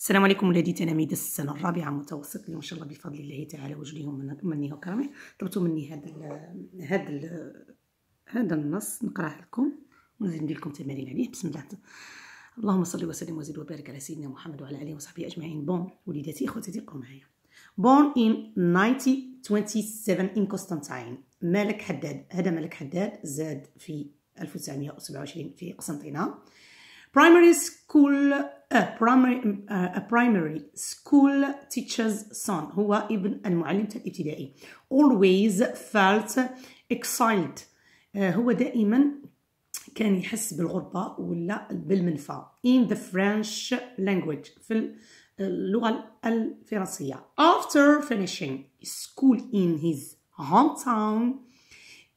السلام عليكم ولادي تلاميذ السنه الرابعه متوسط اليوم ان شاء الله بفضل الله تعالى وجله مني وكرمه طلبتوا مني هذا الـ هذا الـ هذا النص نقراه لكم ونزيد ندير لكم تمارين عليه بسم الله اللهم صل وسلم وزد وبارك على سيدنا محمد وعلى اله وصحبه اجمعين بون وليداتي اخواتي قروا معايا born in 1927 in Constantine مالك حداد هذا مالك حداد زاد في 1927 في قسنطينة primary school a primary uh, a primary school teacher's son who even ابن المعلم الابتدائي always felt exiled هو دائما كان يحس بالغربة ولا بالمنفى in the French language في اللغة الفرنسية after finishing school in his hometown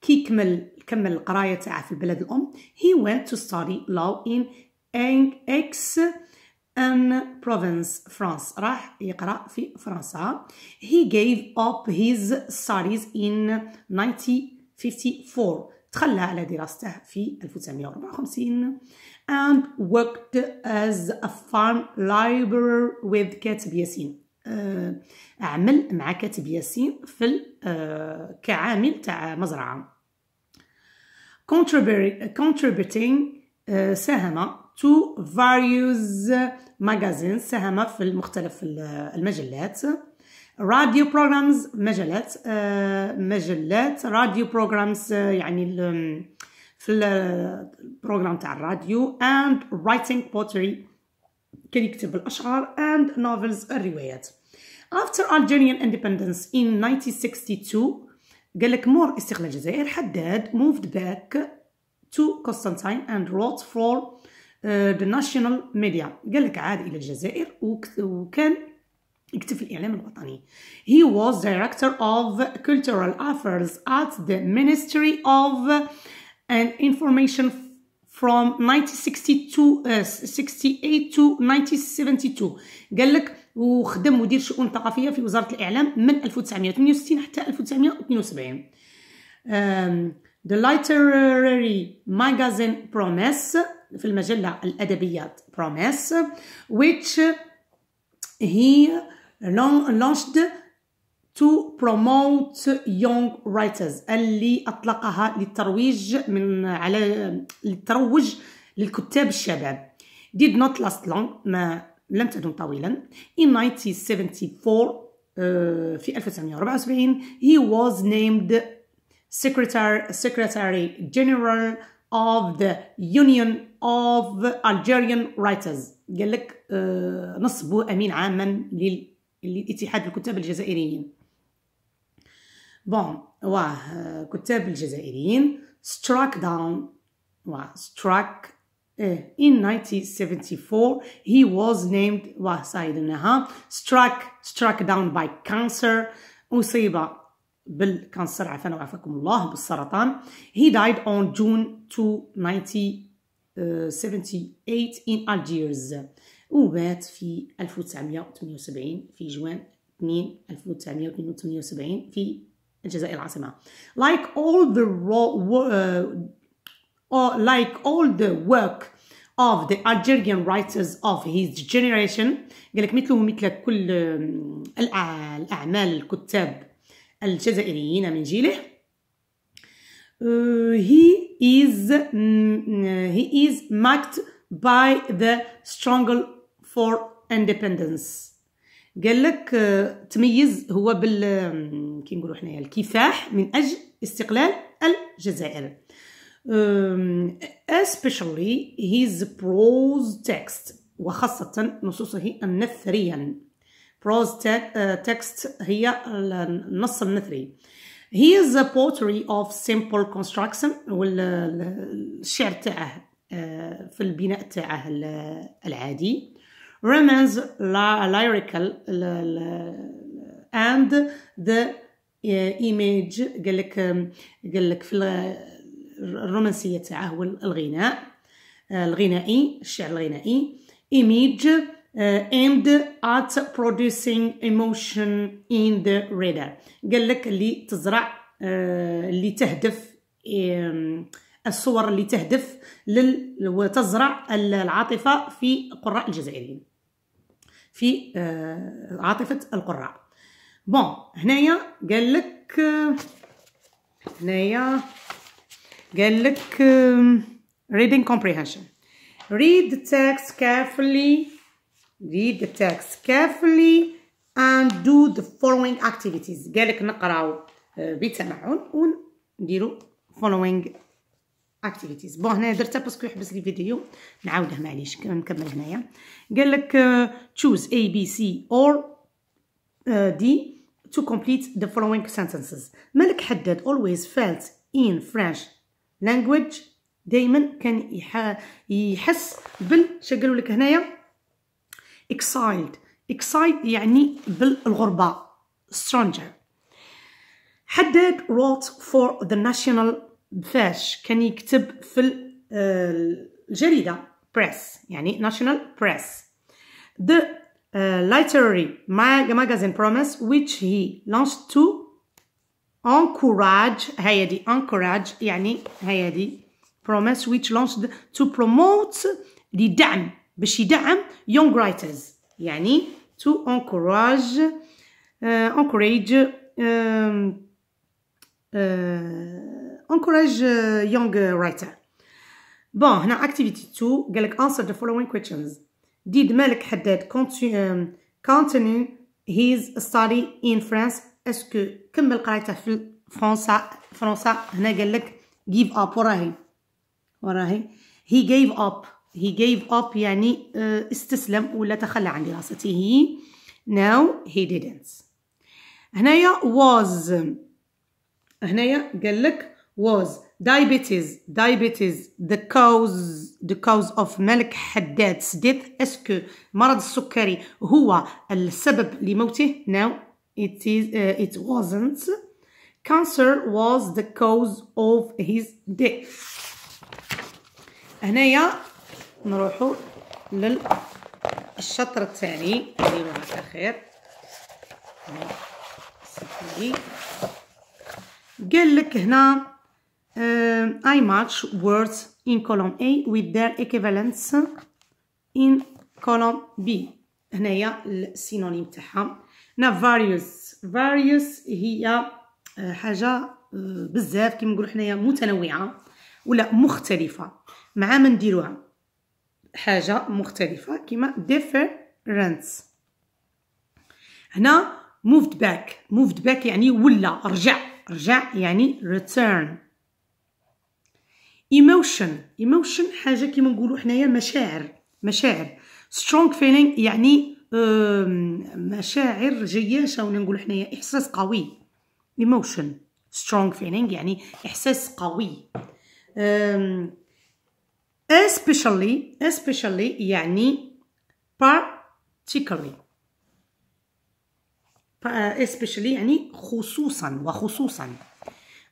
كي كمل كمل القراية تاعه في البلد الأم he went to study law in Aix in province France راح يقرأ في فرنسا he gave up his studies in 1954 تخلى على دراسته في 1954 and worked as a farm laborer with كاتب ياسين عمل مع كاتب ياسين في كعامل تاع مزرعة contributing ساهم to various magazines ساهم في مختلف المجلات راديو بروجرامز مجلات آه، مجلات راديو آه، بروجرامز يعني في البروجرام تاع الراديو and writing poetry كان يكتب الاشعار and novels الروايات after Algerian independence in 1962 قال لك مور استقلال الجزائر حداد moved back to Constantine and wrote for دي ناشيونال ميديا قال لك عاد الى الجزائر وكان يكتب في الإعلام الوطني He was Director of Cultural Affairs at the Ministry of ان uh, Information from 1962 uh, 68 to 1972 قال لك وخدم مدير شؤون ثقافيه في وزاره الاعلام من 1968 حتى 1972 um, The literary magazine Promise في المجلة الأدبية بروميس which he launched to promote young writers اللي أطلقها للترويج من على للترويج للكتاب الشباب did not last long ما لم تدم طويلا in 1974 uh, في 1974 he was named secretary secretary general of the Union of Algerian Writers قال لك آه، نصبه أمين عاما للاتحاد الكتاب الجزائريين بون واه كتاب الجزائريين struck down واه struck uh, in 1974 he was named واه سايدناها struck struck down by cancer أصيب بالكانسر عفانا وعفاكم الله بالسرطان he died on June 2 19 78 in Algiers ومات في 1978 في جوان 2 1978 في الجزائر العاصمة like all the raw, uh, like all the work of the Algerian writers of his generation قالك لك مثله مثل كل الأعمال الكتاب الجزائريين من جيله uh, he is mm, mm, he is marked by the struggle for independence قال لك آه، تميز هو بال كي نقولوا حنايا الكفاح من اجل استقلال الجزائر especially his prose text وخاصة نصوصه النثريا prose آه، text هي النص النثري هي ذا بوتري اوف سيمبل كونستراكشن والشعر تاعه آه، في البناء تاعه العادي رومانز lyrical and the آه، image قال لك قال لك في الرومانسيه تاعه والغناء الغناء آه، الغنائي الشعر الغنائي image Uh, aimed at producing emotion in the reader قال لك اللي تزرع uh, اللي تهدف um, الصور اللي تهدف لل... وتزرع العاطفة في قراء الجزائريين في uh, عاطفة القراء بون هنايا قال لك هنايا قال لك um, reading comprehension read the text carefully read the text carefully and do the following activities قالك نقراو بتمعن ونديرو following activities بون هنا درتها باسكو يحبس لي فيديو نعاودها معليش نكمل هنايا قالك choose A B C or D to complete the following sentences مالك حدد always felt in French language دائما كان يحس بال شقالوا لك هنايا exiled exiled يعني بالغربة stranger حداد wrote for the national بفاش كان يكتب في الجريدة press يعني national press the uh, literary magazine promise which he launched to encourage دي encourage يعني دي promise which launched to promote لدعم باش يدعم young writers يعني to encourage uh, encourage uh, encourage uh, young writer بون هنا activity 2 قالك answer the following questions did مالك حداد continue, continue his study in France اسكو كمل قرايته في فرنسا فرنسا هنا قالك give up وراهي وراهي he gave up he gave up يعني uh, استسلم ولا تخلى عن دراسته now he didn't هنايا was هنايا قال لك was diabetes diabetes the cause the cause of ملك حداد's death اسكو مرض السكري هو السبب لموته now it is uh, it wasn't cancer was the cause of his death هنايا نروحو للشطر الثاني نديروها على خير قال لك هنا اي ماتش ووردز ان كولوم اي ويذ ذير ايكيفالنس ان كولوم بي هنايا السينونيم تاعها هنا فاريوس فاريوس هي آه، حاجه آه، بزاف كيما نقولوا حنايا متنوعه ولا مختلفه مع ما نديروها حاجة مختلفة كيما difference هنا moved back moved back يعني ولا رجع رجع يعني return emotion emotion حاجة كيما نقولوا حنايا مشاعر مشاعر strong feeling يعني مشاعر جياشة ولا نقولوا حنايا إحساس قوي emotion strong feeling يعني إحساس قوي especially especially يعني particularly especially يعني خصوصا وخصوصا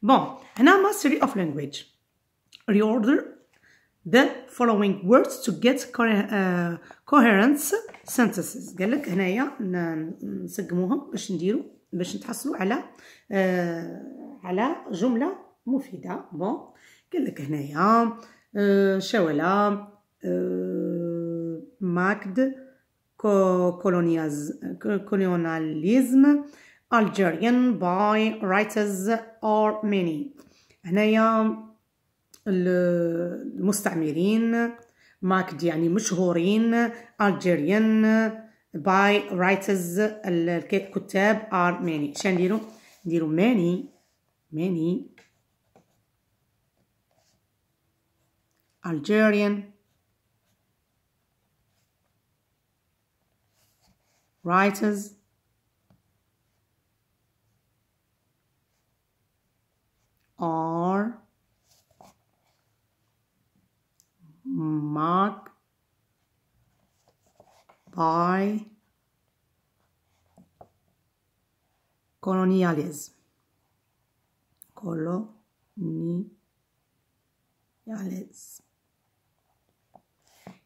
بون هنا mastery of language reorder the following words to get coherent sentences قال لك هنايا نسقموهم باش نديرو باش نتحصلوا على على جمله مفيده بون قال لك هنايا شوالا ماكد كولونياليزم Algerian by writers or many هنايا المستعمرين ماكد يعني مشهورين Algerian by writers الكتاب are many شنديرو نديرو many many Algerian, writers, are marked by colonialism. Colonialism.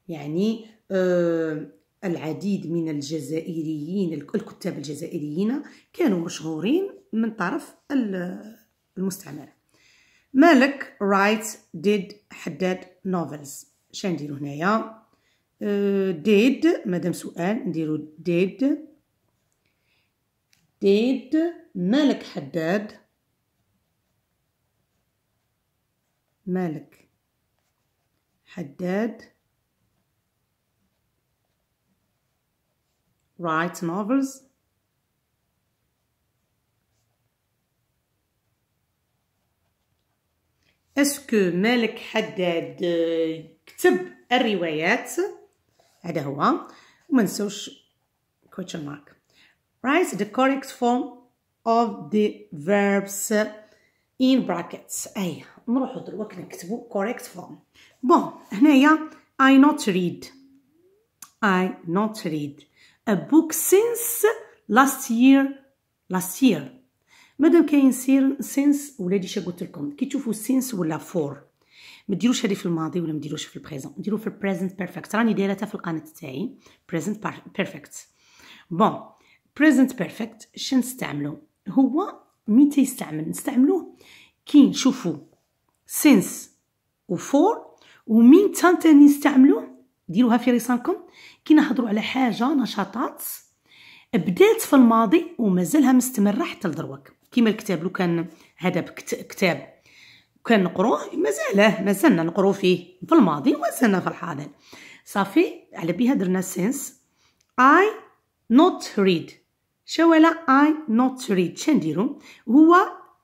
يعني آه، العديد من الجزائريين الكتاب الجزائريين كانوا مشهورين من طرف المستعمرة مالك رايت ديد حداد نوفلز شنو نديرو هنايا آه، ديد مادام سؤال نديرو ديد ديد مالك حداد مالك حداد write novels اسكو مالك حداد كتب الروايات هذا هو وما نسوش question mark write the correct form of the verbs in brackets اي نروحو دروك نكتبو correct form بون هنايا I not read I not read a book since last year last year مادام كاين سير سينس ولادي شا قلت لكم كي تشوفوا سينس ولا فور ما ديروش هذه في الماضي ولا ما ديروش في البريزون ديروا في البريزنت بيرفكت راني دايرتها في القناه تاعي بريزنت بيرفكت بون بريزنت بيرفكت شنو نستعملو هو متى يستعمل نستعملوه كي نشوفو سينس و ومين تانتا نستعملوه ديروها في رسالكم كي نهضروا على حاجه نشاطات بدات في الماضي ومازالها مستمره حتى لدروك كيما الكتاب لو كان هذا كتاب كان نقروه مازاله مازلنا نقرو فيه في الماضي ومازلنا في الحاضر صافي على بها درنا سينس اي نوت ريد شوالا اي نوت ريد شنديرو هو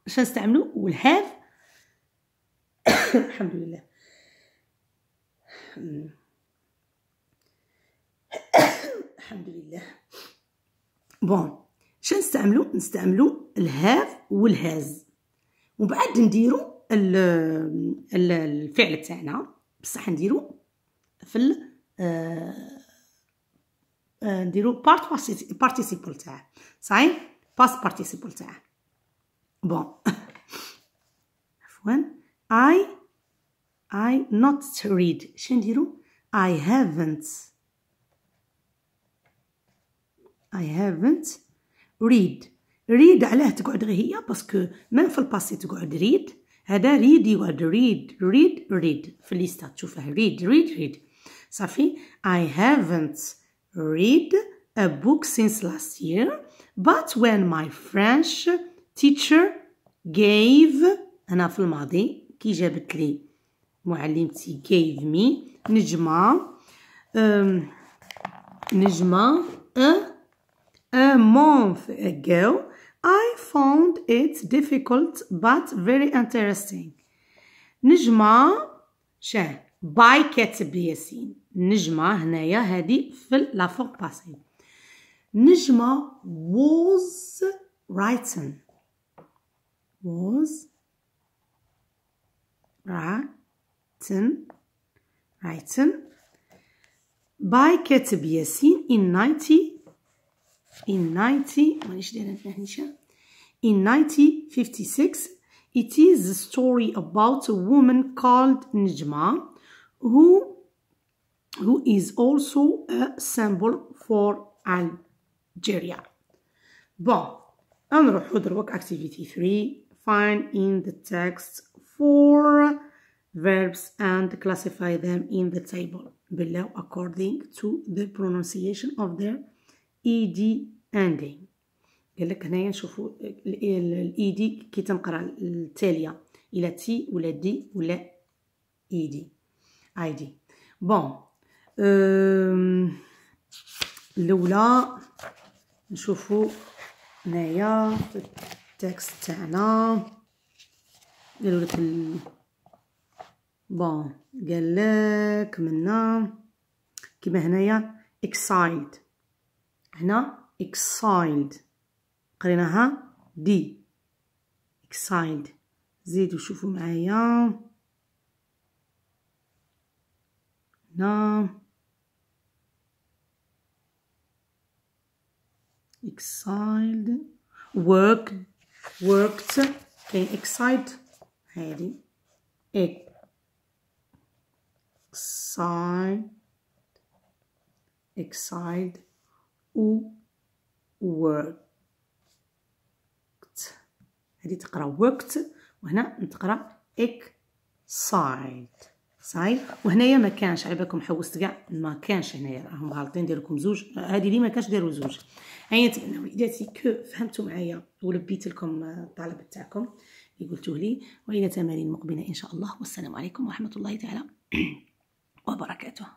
شنستعملو والهاف الحمد لله الحمد لله بون شنو نستعملو نستعملو الهاف والهاز ومن بعد نديرو الفعل تاعنا بصح نديرو في ال آه، آه، نديرو بارت بارتيسيبل تاعه صحيح باس بارتيسيبل تاعه بون عفوا اي اي نوت ريد شنو نديرو اي هافنت I haven't read read علاه تقعد غير هي باسكو من في الباسي تقعد read هذا read يقعد read read read في الليسته تشوفه read read read صافي I haven't read a book since last year but when my French teacher gave أنا في الماضي كي جابت لي معلمتي gave me نجمة نجمة a a month ago, I found it difficult but very interesting. نجمة شاه باي كاتب ياسين نجمة هنايا هادي في لافوق باسي نجمة was written was written written by كاتب ياسين in ninety in 90 in 1956 it is a story about a woman called Nijma, who who is also a symbol for Algeria bon نروحو دروك activity 3 find in the text four verbs and classify them in the table below according to the pronunciation of their اي دي اندين قال لك هنايا نشوفوا الاي دي e كي تنقرا التاليه الى تي ولا دي ولا اي دي اي دي بون الاولى نشوفوا هنايا التكست تاعنا قالوا لك بون قال لك منا كيما هنايا اكسايد هنا exiled قريناها دي exiled زيدوا شوفوا معايا هنا exiled worked worked كاين exiled هادي exiled exiled وقت هذه تقرا وقت وهنا نتقرا سايد صايب وهنايا ما كانش على بالكم حوست كاع ما كانش هنايا راهم غالطين دير لكم زوج هذه اللي ما كانش داروا زوج هيا نتمنى وليداتي كو فهمتوا معايا ولبيت لكم الطلب تاعكم اللي قلتوه لي والى تمارين مقبله ان شاء الله والسلام عليكم ورحمه الله تعالى وبركاته